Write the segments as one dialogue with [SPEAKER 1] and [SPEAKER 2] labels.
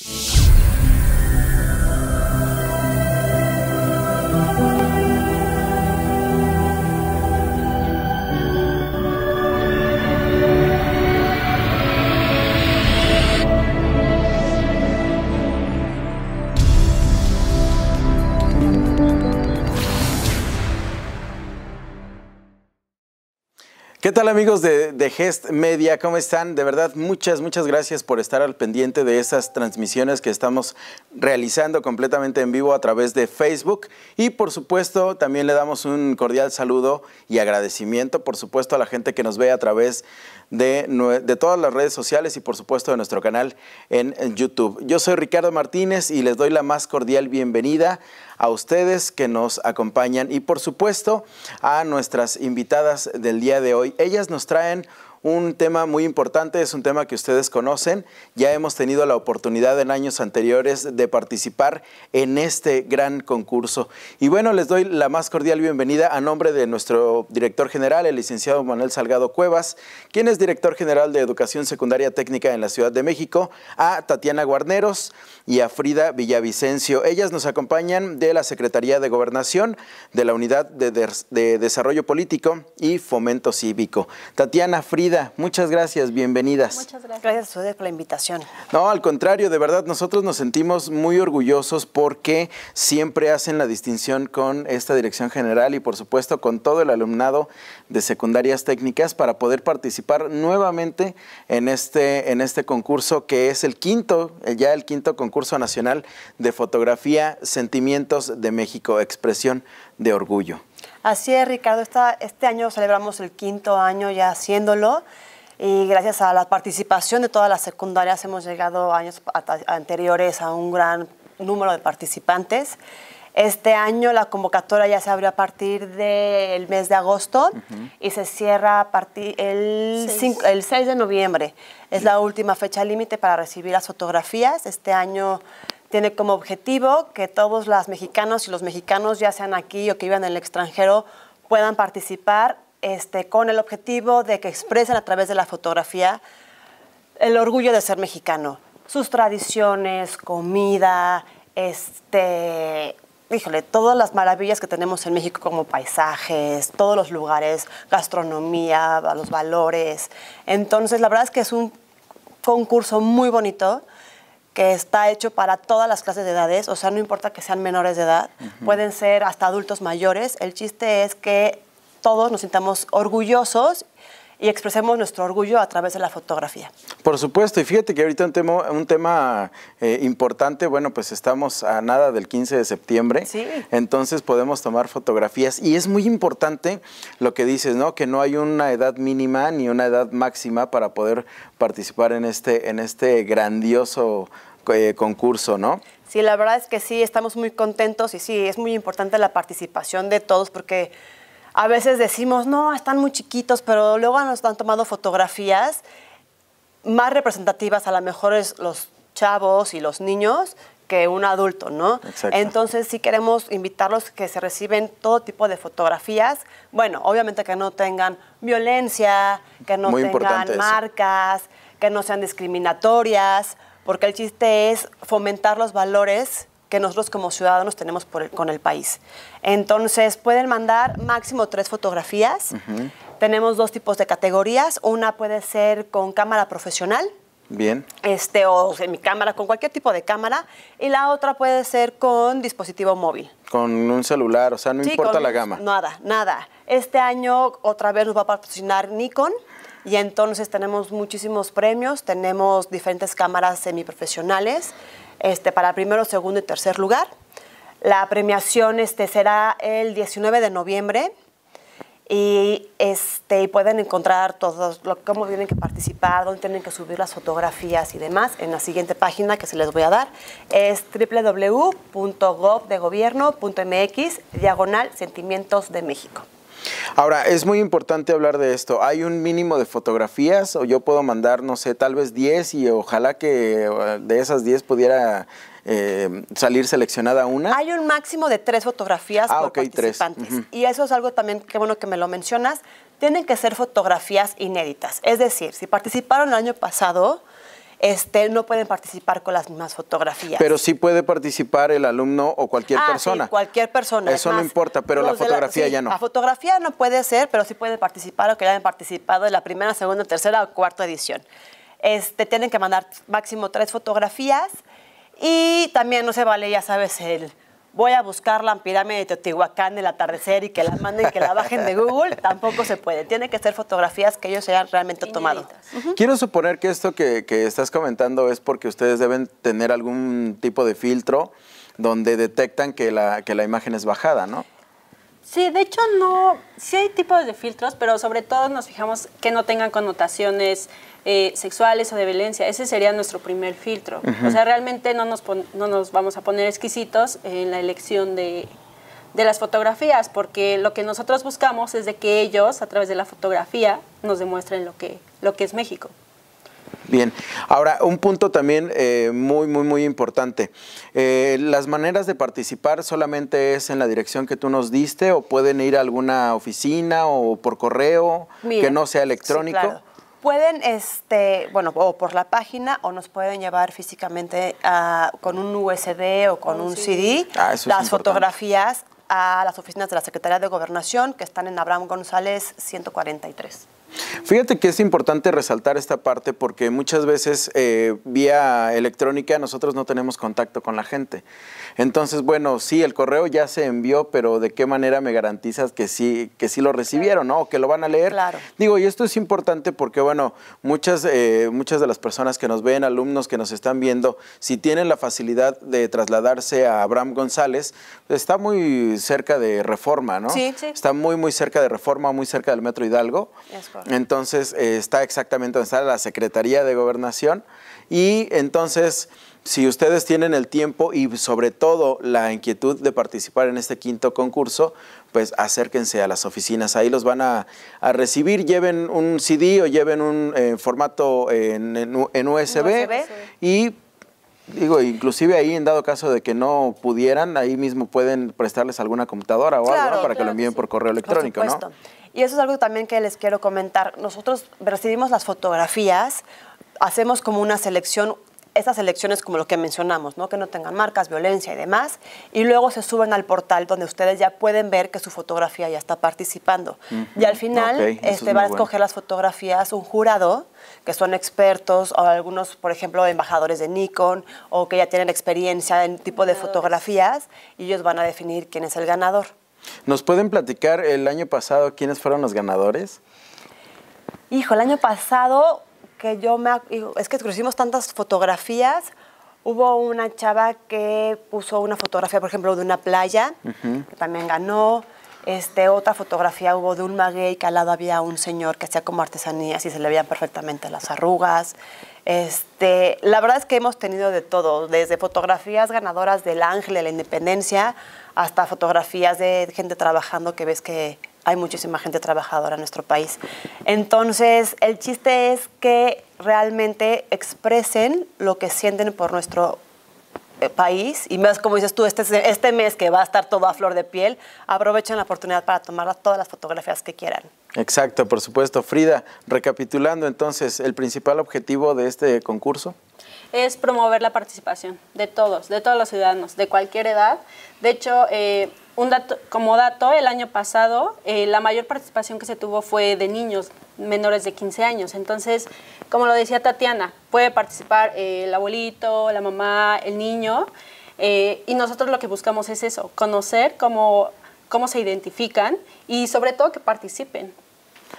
[SPEAKER 1] Thank you. ¿Qué tal amigos de, Gest Media? ¿Cómo están? De verdad, muchas, muchas gracias por estar al pendiente de esas transmisiones que estamos realizando completamente en vivo a través de Facebook. Y por supuesto, también le damos un cordial saludo y agradecimiento, por supuesto, a la gente que nos ve a través de, todas las redes sociales y por supuesto de nuestro canal en YouTube. Yo soy Ricardo Martínez y les doy la más cordial bienvenida a ustedes que nos acompañan y por supuesto a nuestras invitadas del día de hoy. Ellas nos traen un tema muy importante, es un tema que ustedes conocen. Ya hemos tenido la oportunidad en años anteriores de participar en este gran concurso. Y bueno, les doy la más cordial bienvenida a nombre de nuestro director general, el licenciado Manuel Salgado Cuevas, quien es director general de Educación Secundaria Técnica en la Ciudad de México, a Tatiana Guarneros y a Frida Villavicencio. Ellas nos acompañan de la Secretaría de Gobernación, de la Unidad de, Desarrollo Político y Fomento Cívico. Tatiana, Frida, Muchas gracias, bienvenidas. Muchas
[SPEAKER 2] gracias. Gracias a ustedes por la invitación.
[SPEAKER 1] No, al contrario, de verdad, nosotros nos sentimos muy orgullosos porque siempre hacen la distinción con esta dirección general y, por supuesto, con todo el alumnado de secundarias técnicas para poder participar nuevamente en este, en este concurso que es el quinto, eh, ya el quinto concurso nacional de fotografía Sentimientos de México, Expresión de Orgullo.
[SPEAKER 2] Así es, Ricardo. este año celebramos el quinto año ya haciéndolo y gracias a la participación de todas las secundarias hemos llegado años anteriores a un gran número de participantes. Este año la convocatoria ya se abrió a partir del mes de agosto y se cierra a partir el, el 6 de noviembre. Es la última fecha límite para recibir las fotografías. Este año tiene como objetivo que todos las mexicanos y los mexicanos, ya sean aquí o que vivan en el extranjero, puedan participar este, con el objetivo de que expresen a través de la fotografía el orgullo de ser mexicano, sus tradiciones, comida, este, híjole, todas las maravillas que tenemos en México como paisajes, todos los lugares, gastronomía, los valores. Entonces, la verdad es que es un concurso muy bonito que está hecho para todas las clases de edades, o sea, no importa que sean menores de edad, pueden ser hasta adultos mayores. El chiste es que todos nos sintamos orgullosos y expresemos nuestro orgullo a través de la fotografía.
[SPEAKER 1] Por supuesto, y fíjate que ahorita un tema, un tema eh, importante, bueno, pues estamos a nada del 15 de septiembre, entonces podemos tomar fotografías y es muy importante lo que dices, ¿no? Que no hay una edad mínima ni una edad máxima para poder participar en este, en este grandioso eh, concurso, ¿no?
[SPEAKER 2] Sí, la verdad es que sí, estamos muy contentos y sí, es muy importante la participación de todos porque a veces decimos, no, están muy chiquitos, pero luego nos han tomado fotografías más representativas, a lo mejor es los chavos y los niños que un adulto, ¿no? Entonces sí queremos invitarlos que se reciben todo tipo de fotografías. Bueno, obviamente que no tengan violencia, que no tengan marcas, que no sean discriminatorias, porque el chiste es fomentar los valores que nosotros como ciudadanos tenemos con el país. Entonces, pueden mandar máximo tres fotografías. Tenemos dos tipos de categorías. Una puede ser con cámara profesional. Bien. Este, o en mi cámara, con cualquier tipo de cámara. Y la otra puede ser con dispositivo móvil.
[SPEAKER 1] Con un celular, o sea, no importa la gama.
[SPEAKER 2] Nada, nada. Este año otra vez nos va a patrocinar Nikon y entonces tenemos muchísimos premios, tenemos diferentes cámaras semiprofesionales este, para primero, segundo y tercer lugar. La premiación este, será el 19 de noviembre y este, pueden encontrar todos cómo tienen que participar, dónde tienen que subir las fotografías y demás en la siguiente página que se les voy a dar. Es www.govdegobierno.mx diagonal Sentimientos de México.
[SPEAKER 1] Ahora, es muy importante hablar de esto. ¿Hay un mínimo de fotografías o yo puedo mandar, no sé, tal vez 10 y ojalá que eh, de esas 10 pudiera eh, salir seleccionada una?
[SPEAKER 2] Hay un máximo de tres fotografías ah, por
[SPEAKER 1] participantes.
[SPEAKER 2] Y eso es algo también, qué bueno que me lo mencionas, tienen que ser fotografías inéditas. Es decir, si participaron el año pasado, este, no pueden participar con las mismas fotografías. Pero
[SPEAKER 1] sí puede participar el alumno o cualquier ah, persona.
[SPEAKER 2] cualquier persona. Eso no importa, pero la fotografía ya no. La fotografía no puede ser, pero sí pueden participar o que hayan participado en la primera, segunda, tercera o cuarta edición. Este, tienen que mandar máximo tres fotografías y también no se vale, ya sabes, el voy a buscar la pirámide de Teotihuacán el atardecer y que la manden, que la bajen de Google, tampoco se puede. Tiene que ser fotografías que ellos hayan realmente tomado.
[SPEAKER 1] Quiero suponer que esto que, estás comentando es porque ustedes deben tener algún tipo de filtro donde detectan que la, que la imagen es bajada, ¿no?
[SPEAKER 3] Sí, de hecho no, sí hay tipos de filtros, pero sobre todo nos fijamos que no tengan connotaciones eh, sexuales o de violencia. Ese sería nuestro primer filtro. O sea, realmente no nos, no nos vamos a poner exquisitos en la elección de, de las fotografías, porque lo que nosotros buscamos es de que ellos, a través de la fotografía, nos demuestren lo que, lo que es México.
[SPEAKER 1] Bien, ahora un punto también eh, muy, muy, muy importante. Eh, ¿Las maneras de participar solamente es en la dirección que tú nos diste o pueden ir a alguna oficina o por correo que no sea electrónico?
[SPEAKER 2] Pueden, este, bueno, o por la página o nos pueden llevar físicamente con un USB o con ah, un CD ah, las fotografías a las oficinas de la Secretaría de Gobernación que están en Abraham González 143.
[SPEAKER 1] Fíjate que es importante resaltar esta parte porque muchas veces eh, vía electrónica nosotros no tenemos contacto con la gente. Entonces, bueno, sí, el correo ya se envió, pero ¿de qué manera me garantizas que sí, que sí lo recibieron, O que lo van a leer. Claro. Digo, y esto es importante porque, bueno, muchas, eh, muchas de las personas que nos ven, alumnos que nos están viendo, si tienen la facilidad de trasladarse a Abraham González, está muy cerca de Reforma, ¿no? Sí, sí. Está muy, muy cerca de Reforma, muy cerca del Metro Hidalgo. Es entonces eh, está exactamente donde está la Secretaría de Gobernación y entonces si ustedes tienen el tiempo y sobre todo la inquietud de participar en este quinto concurso, pues acérquense a las oficinas, ahí los van a, recibir, lleven un CD o lleven un eh, formato en, USB, y digo, inclusive ahí en dado caso de que no pudieran, ahí mismo pueden prestarles alguna computadora o algo para que lo envíen por correo electrónico, ¿no?
[SPEAKER 2] Y eso es algo también que les quiero comentar. Nosotros recibimos las fotografías, hacemos como una selección, esas selecciones como lo que mencionamos, ¿no? que no tengan marcas, violencia y demás, y luego se suben al portal donde ustedes ya pueden ver que su fotografía ya está participando. Y al final este, va a escoger las fotografías un jurado, que son expertos o algunos, por ejemplo, embajadores de Nikon o que ya tienen experiencia en tipo de fotografías, y ellos van a definir quién es el ganador.
[SPEAKER 1] ¿Nos pueden platicar el año pasado quiénes fueron los ganadores?
[SPEAKER 2] Hijo, el año pasado que yo me... Es que hicimos tantas fotografías. Hubo una chava que puso una fotografía, por ejemplo, de una playa, que también ganó. Este, otra fotografía hubo de un maguey que al lado había un señor que hacía como artesanías y se le veían perfectamente las arrugas. Este, la verdad es que hemos tenido de todo, desde fotografías ganadoras del Ángel de la Independencia hasta fotografías de gente trabajando que ves que hay muchísima gente trabajadora en nuestro país. Entonces, el chiste es que realmente expresen lo que sienten por nuestro eh, país y más como dices tú, este, este mes que va a estar todo a flor de piel, aprovechen la oportunidad para tomar todas las fotografías que quieran.
[SPEAKER 1] Exacto, por supuesto. Frida, recapitulando entonces, ¿el principal objetivo de este concurso?
[SPEAKER 3] Es promover la participación de todos, de todos los ciudadanos, de cualquier edad. De hecho, eh, un dato, como dato, el año pasado eh, la mayor participación que se tuvo fue de niños menores de 15 años. Entonces, como lo decía Tatiana, puede participar eh, el abuelito, la mamá, el niño. Eh, y nosotros lo que buscamos es eso, conocer cómo, cómo se identifican y sobre todo que participen.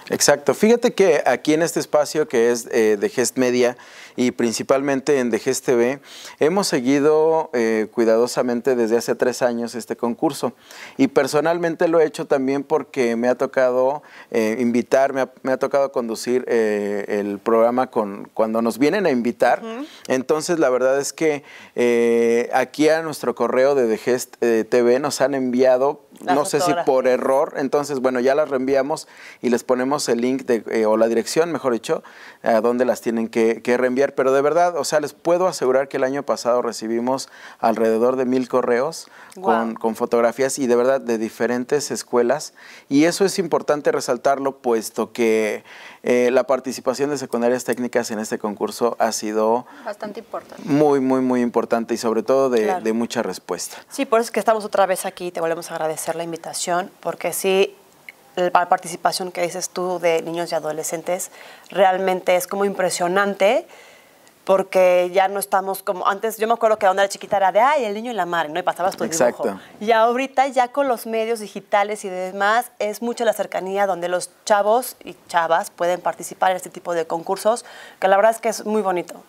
[SPEAKER 1] Exacto. Fíjate que aquí en este espacio que es eh, de Gest Media y principalmente en de Gest TV, hemos seguido eh, cuidadosamente desde hace tres años este concurso. Y personalmente lo he hecho también porque me ha tocado eh, invitar, me ha, tocado conducir el programa con, cuando nos vienen a invitar. Entonces, la verdad es que aquí a nuestro correo de de Gest TV nos han enviado no sé si por error. Entonces, bueno, ya las reenviamos y les ponemos el link eh, o la dirección, mejor dicho, a dónde donde las tienen que, reenviar. Pero de verdad, o sea, les puedo asegurar que el año pasado recibimos alrededor de mil correos con, con fotografías y de verdad de diferentes escuelas. Y eso es importante resaltarlo, puesto que eh, la participación de secundarias técnicas en este concurso ha sido
[SPEAKER 3] bastante importante. Muy,
[SPEAKER 1] muy, muy importante y sobre todo de, de mucha respuesta.
[SPEAKER 2] Sí, por eso es que estamos otra vez aquí y te volvemos a agradecer la invitación, porque sí, la participación que dices tú de niños y adolescentes realmente es como impresionante porque ya no estamos como antes. Yo me acuerdo que cuando era chiquita era de ay, el niño y la madre, ¿no? Y pasabas tu Exacto. dibujo. Y ahorita ya con los medios digitales y demás es mucho la cercanía donde los chavos y chavas pueden participar en este tipo de concursos, que la verdad es que es muy bonito.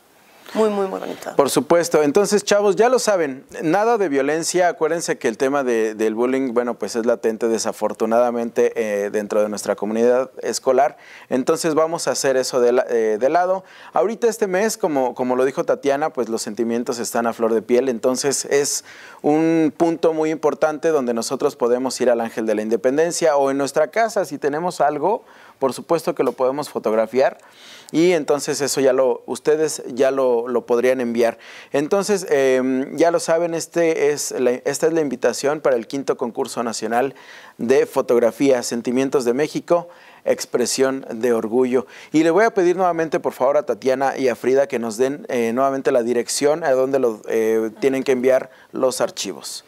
[SPEAKER 2] Muy, muy, muy bonito.
[SPEAKER 1] Por supuesto. Entonces, chavos, ya lo saben, nada de violencia. Acuérdense que el tema del bullying, bueno, pues es latente desafortunadamente eh, dentro de nuestra comunidad escolar. Entonces vamos a hacer eso eh, de, lado. Ahorita este mes, como, como lo dijo Tatiana, pues los sentimientos están a flor de piel. Entonces es un punto muy importante donde nosotros podemos ir al Ángel de la Independencia o en nuestra casa si tenemos algo por supuesto que lo podemos fotografiar y entonces eso ya lo, ustedes ya lo, podrían enviar. Entonces, em, ya lo saben, este es esta es la invitación para el quinto concurso nacional de fotografía, Sentimientos de México expresión de orgullo. Y le voy a pedir nuevamente, por favor, a Tatiana y a Frida que nos den eh, nuevamente la dirección a donde eh, tienen que enviar los archivos.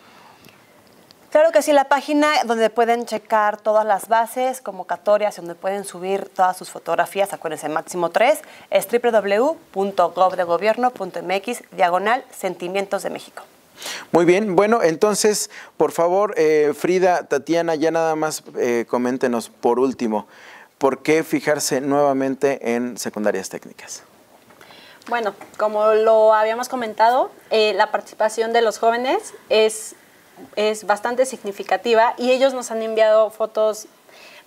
[SPEAKER 2] Claro que sí, la página donde pueden checar todas las bases, convocatorias, donde pueden subir todas sus fotografías, acuérdense, máximo tres, es www.govdegobierno.mx, diagonal, sentimientos de México.
[SPEAKER 1] Muy bien, bueno, entonces, por favor, eh, Frida, Tatiana, ya nada más eh, coméntenos por último, ¿por qué fijarse nuevamente en secundarias técnicas?
[SPEAKER 3] Bueno, como lo habíamos comentado, eh, la participación de los jóvenes es es bastante significativa y ellos nos han enviado fotos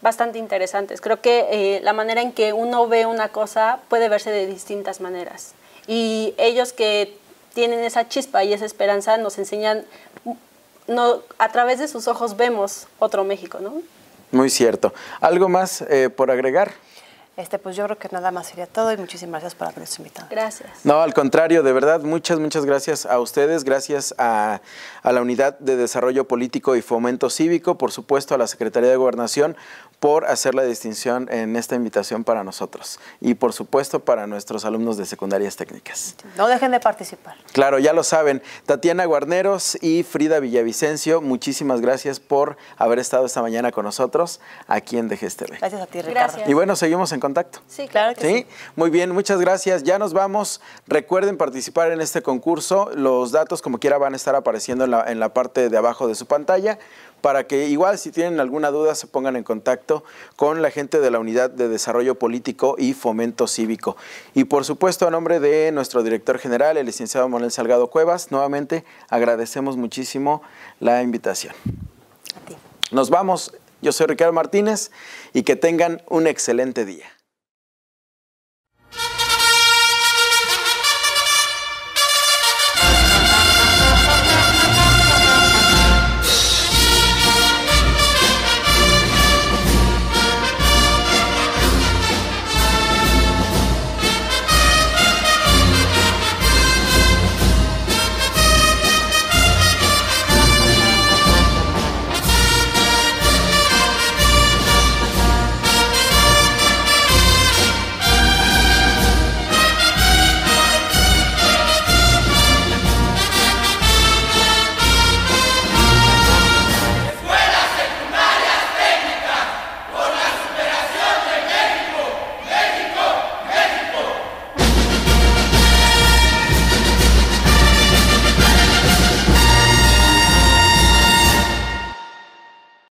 [SPEAKER 3] bastante interesantes. Creo que eh, la manera en que uno ve una cosa puede verse de distintas maneras. Y ellos que tienen esa chispa y esa esperanza nos enseñan, no, a través de sus ojos vemos otro México, ¿no?
[SPEAKER 1] Muy cierto. ¿Algo más eh, por agregar?
[SPEAKER 3] Este, pues yo creo
[SPEAKER 2] que nada más sería todo y muchísimas gracias
[SPEAKER 1] por habernos invitado. Gracias. No, al contrario, de verdad, muchas, muchas gracias a ustedes, gracias a, la Unidad de Desarrollo Político y Fomento Cívico, por supuesto a la Secretaría de Gobernación por hacer la distinción en esta invitación para nosotros y por supuesto para nuestros alumnos de secundarias técnicas.
[SPEAKER 2] No dejen de participar.
[SPEAKER 1] Claro, ya lo saben. Tatiana Guarneros y Frida Villavicencio, muchísimas gracias por haber estado esta mañana con nosotros aquí en DGSTV. Este
[SPEAKER 2] gracias a ti, Ricardo. Gracias. Y
[SPEAKER 1] bueno, seguimos en contacto.
[SPEAKER 2] Sí, claro que ¿Sí?
[SPEAKER 1] Muy bien, muchas gracias. Ya nos vamos. Recuerden participar en este concurso. Los datos, como quiera, van a estar apareciendo en la, parte de abajo de su pantalla para que igual si tienen alguna duda se pongan en contacto con la gente de la Unidad de Desarrollo Político y Fomento Cívico. Y por supuesto, a nombre de nuestro director general, el licenciado Manuel Salgado Cuevas, nuevamente agradecemos muchísimo la invitación. Nos vamos. Yo soy Ricardo Martínez y que tengan un excelente día.